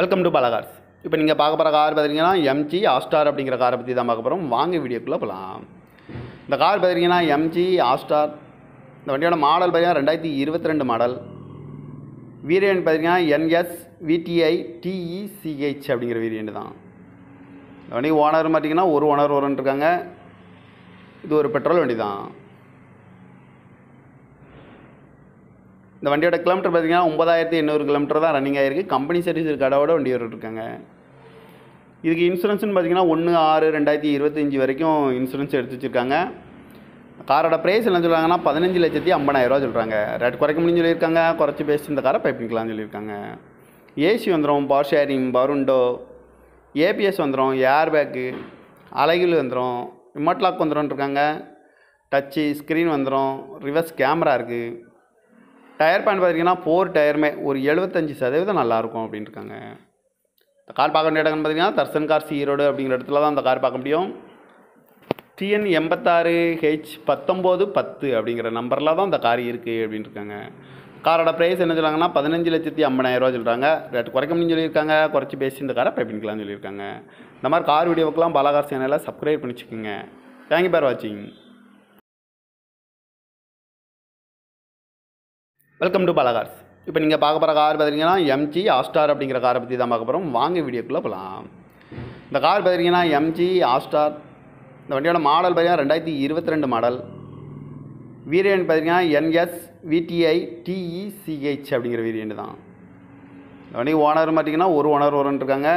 welcome to Balakar's இப்போ நீங்கள் பார்க்க போகிற கார் பார்த்தீங்கன்னா எம்ஜி ஆஸ்டார் அப்படிங்கிற காரை பற்றி தான் பார்க்க போகிறோம் வாங்க வீடியோக்குள்ளே போகலாம் இந்த கார் பார்த்தீங்கன்னா எம்ஜி ஆஸ்டார் இந்த வண்டியோட மாடல் பார்த்தீங்கன்னா ரெண்டாயிரத்தி இருபத்தி ரெண்டு மாடல் வீரியன் பார்த்தீங்கன்னா என்எஸ் விடிஐ டிஇசிஹெச் அப்படிங்கிற வீரியன் தான் இந்த வண்டி ஓனர் பார்த்திங்கன்னா ஒரு ஓனர் ஓரன் இருக்காங்க இது ஒரு பெட்ரோல் வண்டி தான் இந்த வண்டியோட கிலோமீட்டர் பார்த்திங்கன்னா ஒன்பதாயிரத்தி எண்ணூறு கிலோமீட்டர் தான் ரன்னிங் ஆகிருக்கு கம்பெனி சர்வீஸ் இருக்க கடவோட வண்டி இருக்காங்க இதுக்கு இன்சூரன்ஸ்னு பார்த்திங்கன்னா ஒன்று ஆறு ரெண்டாயிரத்தி இருபத்தஞ்சி வரைக்கும் இன்சூரன்ஸ் எடுத்து வச்சுருக்காங்க காரோட ப்ரைஸ் என்ன சொல்கிறாங்கன்னா பதினஞ்சு லட்சத்தி ஐம்பதாயிரரூவா சொல்கிறாங்க ரேட் குறைக்க முடியும் சொல்லியிருக்காங்க குறைச்சி பேசி இந்த காரை பைப்பிக்கலாம்னு சொல்லியிருக்காங்க ஏசி வந்துடும் பவர் ஷேரிங் பருண்டோ ஏபிஎஸ் வந்துடும் ஏர் பேக்கு அலைகள் வந்துடும் ரிமோட் லாக் வந்துடும் இருக்காங்க டச்சு ஸ்க்ரீன் வந்துடும் ரிவர்ஸ் கேமரா இருக்குது டயர் பேண்ட் பார்த்திங்கன்னா ஃபோர் டயருமே ஒரு எழுபத்தஞ்சி சதவீதம் நல்லாயிருக்கும் அப்படின்ட்டுருக்காங்க இந்த கார் பார்க்க வேண்டிய இடம்னு பார்த்தீங்கன்னா தர்சன் கார் ஈரோடு அப்படிங்கிற இடத்துல தான் அந்த கார் பார்க்க முடியும் டிஎன் எண்பத்தாறு ஹெச் பத்தொம்போது பத்து அப்படிங்கிற நம்பரில் தான் இந்த கார் இருக்குது அப்படின்ட்டு இருக்காங்க காரோட ப்ரைஸ் என்ன சொல்கிறாங்கன்னா பதினஞ்சு லட்சத்தி ஐம்பதாயிரரூவா சொல்கிறாங்க ரேட் குறைக்க முடியும் சொல்லியிருக்காங்க குறைச்சி பேசி இந்த காரை பை பண்ணிக்கலாம்னு சொல்லியிருக்காங்க இந்த மாதிரி கார் வீடியோவுக்கெல்லாம் பாலகார் சேனலில் சப்ஸ்கிரைப் பண்ணிச்சுக்கோங்க தேங்க்யூ ஃபார் வாட்சிங் வெல்கம் டு பாலகார்ஸ் இப்போ நீங்கள் பார்க்க போகிற கார் பார்த்தீங்கன்னா எம்ஜி ஆஸ்டார் அப்படிங்கிற காரை பற்றி தான் பார்க்க போகிறோம் வாங்க வீடியோக்குள்ளே போகலாம் இந்த கார் பார்த்தீங்கன்னா எம்ஜி ஆஸ்டார் இந்த வண்டியோட மாடல் பார்த்தீங்கன்னா ரெண்டாயிரத்தி இருபத்தி ரெண்டு மாடல் வீரியன் பார்த்தீங்கன்னா என்எஸ் விடிஐ டிஇசிஹெச் அப்படிங்கிற வீரியன் தான் இந்த வண்டி ஓனர் பார்த்திங்கன்னா ஒரு ஓனர் ஓரன் இருக்காங்க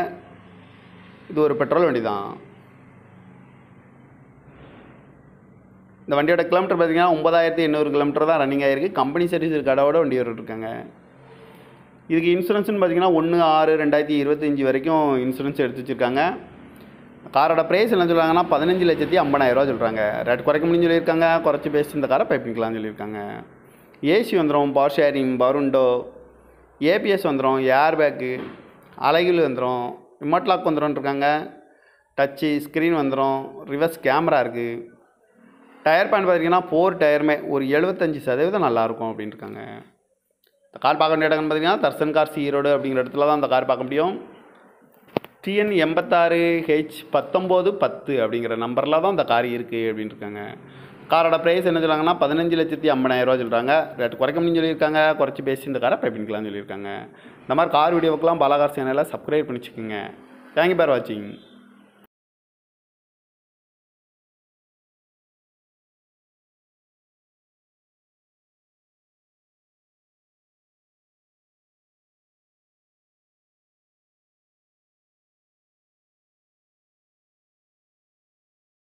இது ஒரு பெட்ரோல் வண்டி தான் இந்த வண்டியோட கிலோமீட்டர் பார்த்தீங்கன்னா ஒன்பதாயிரத்தி எண்ணூறு கிலோமீட்டர் தான் ரன்னிங் ஆகிருக்கு கம்பெனி சர்வீஸ் கடவோட வண்டி இருக்காங்க இதுக்கு இன்சூரன்ஸ்னு பார்த்திங்கன்னா ஒன்று ஆறு ரெண்டாயிரத்தி இருபத்தஞ்சி வரைக்கும் இன்சூரன்ஸ் எடுத்து வச்சுருக்காங்க காரோட ப்ரைஸ் என்ன சொல்கிறாங்கன்னா பதினஞ்சு லட்சத்தி ஐம்பதாயிரரூவா சொல்கிறாங்க ரேட் குறைக்க முடியும் சொல்லியிருக்காங்க குறைச்சி பேசி இந்த காரை பைப்பிங்கலாம்னு சொல்லியிருக்காங்க ஏசி வந்துடும் பவர் ஷேரிங் பருண்டோ ஏபிஎஸ் வந்துடும் ஏர் பேக்கு அலைகள் வந்துடும் ரிமோட் லாக் வந்துடும் இருக்காங்க டச்சு ஸ்க்ரீன் வந்துடும் ரிவர்ஸ் கேமரா இருக்குது டயர் பேண்ட் பார்த்தீங்கன்னா ஃபோர் டயருமே ஒரு எழுபத்தஞ்சி சதவீதம் நல்லாயிருக்கும் அப்படின்ட்டு இருக்காங்க கார் பார்க்க வேண்டிய இடம்னு பார்த்தீங்கன்னா தர்சன் கார் ஈரோடு அப்படிங்கிற இடத்துல தான் அந்த கார் பார்க்க முடியும் டிஎன் எண்பத்தாறு ஹெச் பத்தொம்போது பத்து அப்படிங்கிற நம்பரில் தான் அந்த கார் இருக்குது அப்படின்ட்டு இருக்காங்க காரோட ப்ரைஸ் என்ன சொல்கிறாங்கன்னா பதினஞ்சு லட்சத்தி ஐம்பதாயிரரூவா சொல்கிறாங்க ரேட் குறைக்க முடியும் சொல்லியிருக்காங்க குறைச்சி பேசி இந்த காரை பை பண்ணிக்கலாம்னு சொல்லியிருக்காங்க இந்த மாதிரி கார் வீடியோவுக்குலாம் பாலகார் சேனலில் சப்ஸ்கிரைப் பண்ணிச்சுக்கோங்க தேங்க்யூ பார் வாட்சிங்